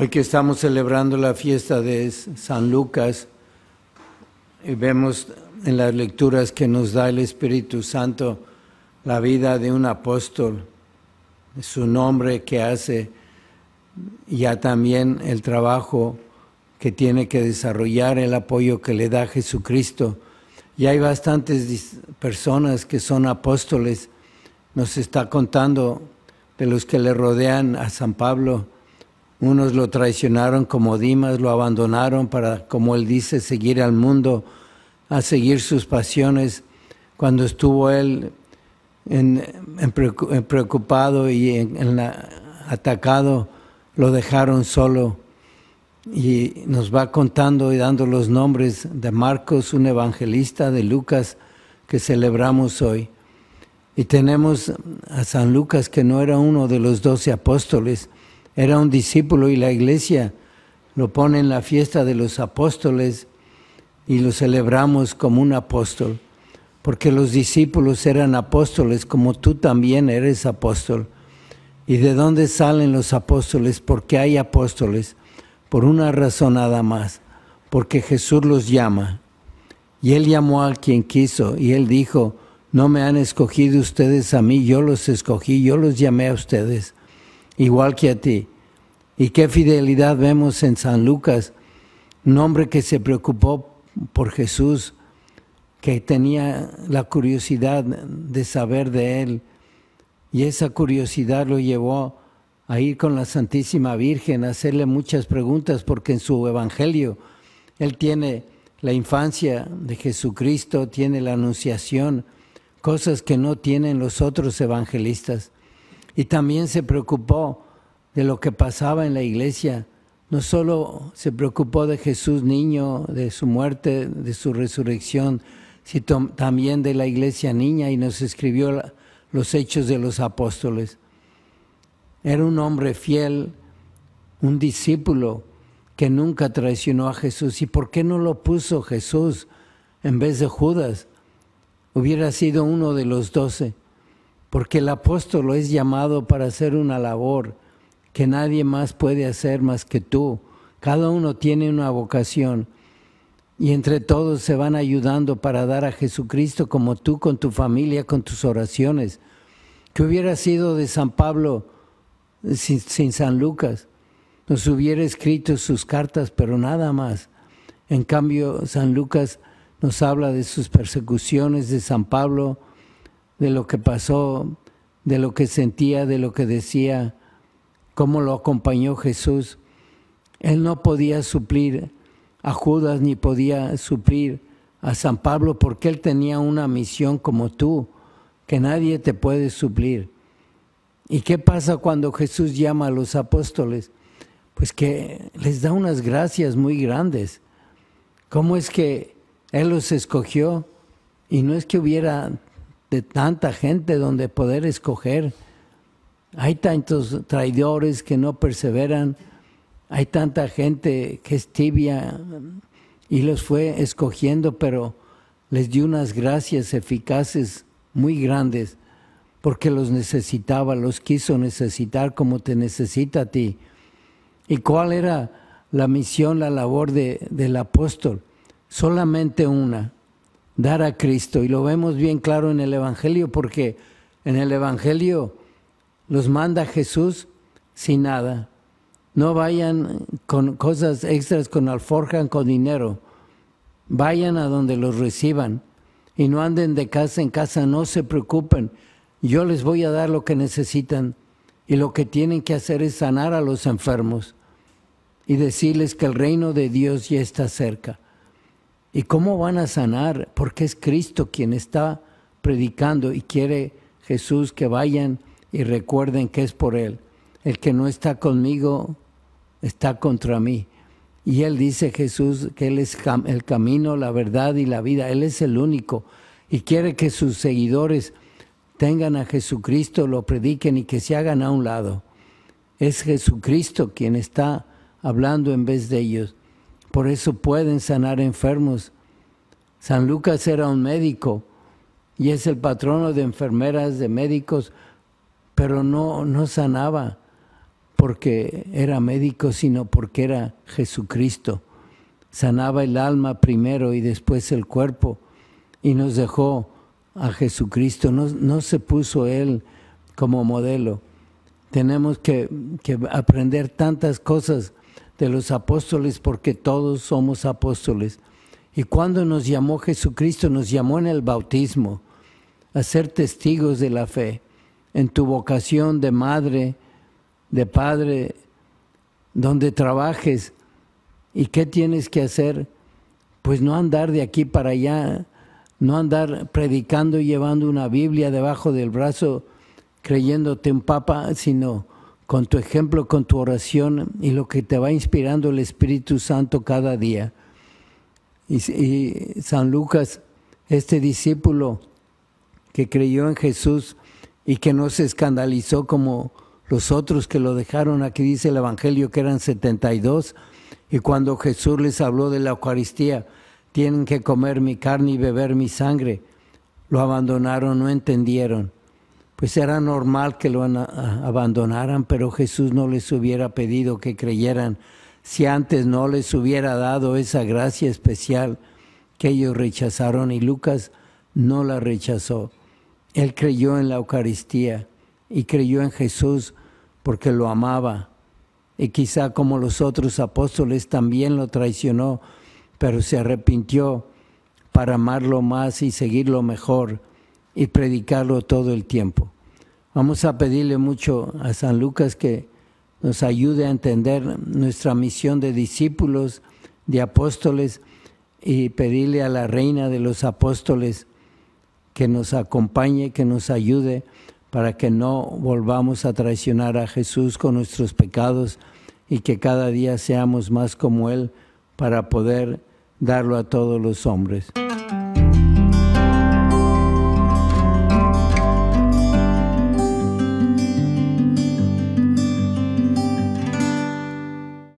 Hoy que estamos celebrando la fiesta de San Lucas, y eh, vemos en las lecturas que nos da el Espíritu Santo la vida de un apóstol, su nombre que hace, y también el trabajo que tiene que desarrollar, el apoyo que le da Jesucristo. Y hay bastantes personas que son apóstoles. Nos está contando de los que le rodean a San Pablo unos lo traicionaron como Dimas, lo abandonaron para, como él dice, seguir al mundo, a seguir sus pasiones. Cuando estuvo él preocupado y atacado, lo dejaron solo. Y nos va contando y dando los nombres de Marcos, un evangelista, de Lucas, que celebramos hoy. Y tenemos a San Lucas, que no era uno de los doce apóstoles, era un discípulo y la iglesia lo pone en la fiesta de los apóstoles y lo celebramos como un apóstol, porque los discípulos eran apóstoles como tú también eres apóstol. ¿Y de dónde salen los apóstoles? Porque hay apóstoles, por una razón nada más, porque Jesús los llama. Y Él llamó a quien quiso, y Él dijo, no me han escogido ustedes a mí, yo los escogí, yo los llamé a ustedes, igual que a ti. Y qué fidelidad vemos en San Lucas, un hombre que se preocupó por Jesús, que tenía la curiosidad de saber de él. Y esa curiosidad lo llevó a ir con la Santísima Virgen, a hacerle muchas preguntas, porque en su Evangelio él tiene la infancia de Jesucristo, tiene la anunciación, cosas que no tienen los otros evangelistas. Y también se preocupó de lo que pasaba en la iglesia. No solo se preocupó de Jesús niño, de su muerte, de su resurrección, sino también de la iglesia niña y nos escribió los hechos de los apóstoles. Era un hombre fiel, un discípulo que nunca traicionó a Jesús. ¿Y por qué no lo puso Jesús en vez de Judas? Hubiera sido uno de los doce, porque el apóstol es llamado para hacer una labor que nadie más puede hacer más que tú. Cada uno tiene una vocación y entre todos se van ayudando para dar a Jesucristo como tú, con tu familia, con tus oraciones. ¿Qué hubiera sido de San Pablo sin, sin San Lucas? Nos hubiera escrito sus cartas, pero nada más. En cambio, San Lucas nos habla de sus persecuciones, de San Pablo, de lo que pasó, de lo que sentía, de lo que decía cómo lo acompañó Jesús. Él no podía suplir a Judas ni podía suplir a San Pablo porque él tenía una misión como tú, que nadie te puede suplir. ¿Y qué pasa cuando Jesús llama a los apóstoles? Pues que les da unas gracias muy grandes. ¿Cómo es que Él los escogió? Y no es que hubiera de tanta gente donde poder escoger hay tantos traidores que no perseveran, hay tanta gente que es tibia y los fue escogiendo, pero les dio unas gracias eficaces muy grandes porque los necesitaba, los quiso necesitar como te necesita a ti. ¿Y cuál era la misión, la labor de, del apóstol? Solamente una, dar a Cristo. Y lo vemos bien claro en el Evangelio, porque en el Evangelio los manda Jesús sin nada. No vayan con cosas extras, con alforjan, con dinero. Vayan a donde los reciban y no anden de casa en casa, no se preocupen. Yo les voy a dar lo que necesitan y lo que tienen que hacer es sanar a los enfermos y decirles que el reino de Dios ya está cerca. ¿Y cómo van a sanar? Porque es Cristo quien está predicando y quiere Jesús que vayan y recuerden que es por Él. El que no está conmigo está contra mí. Y Él dice Jesús que Él es el camino, la verdad y la vida. Él es el único. Y quiere que sus seguidores tengan a Jesucristo, lo prediquen y que se hagan a un lado. Es Jesucristo quien está hablando en vez de ellos. Por eso pueden sanar enfermos. San Lucas era un médico y es el patrono de enfermeras, de médicos, pero no, no sanaba porque era médico, sino porque era Jesucristo. Sanaba el alma primero y después el cuerpo y nos dejó a Jesucristo. No, se puso Él como modelo. Tenemos que, que aprender tantas cosas de los apóstoles porque todos somos apóstoles. Y cuando nos llamó Jesucristo, nos llamó en el bautismo a ser testigos de la fe en tu vocación de madre, de padre, donde trabajes. ¿Y qué tienes que hacer? Pues no andar de aquí para allá, no andar predicando y llevando una Biblia debajo del brazo, creyéndote un papa, sino con tu ejemplo, con tu oración y lo que te va inspirando el Espíritu Santo cada día. Y, y San Lucas, este discípulo que creyó en Jesús, y que no se escandalizó como los otros que lo dejaron. Aquí dice el Evangelio que eran 72 y cuando Jesús les habló de la Eucaristía, tienen que comer mi carne y beber mi sangre. Lo abandonaron, no entendieron. Pues era normal que lo abandonaran, pero Jesús no les hubiera pedido que creyeran si antes no les hubiera dado esa gracia especial que ellos rechazaron y Lucas no la rechazó. Él creyó en la Eucaristía y creyó en Jesús porque lo amaba. Y quizá como los otros apóstoles también lo traicionó, pero se arrepintió para amarlo más y seguirlo mejor y predicarlo todo el tiempo. Vamos a pedirle mucho a San Lucas que nos ayude a entender nuestra misión de discípulos, de apóstoles, y pedirle a la reina de los apóstoles que nos acompañe, que nos ayude para que no volvamos a traicionar a Jesús con nuestros pecados y que cada día seamos más como Él para poder darlo a todos los hombres.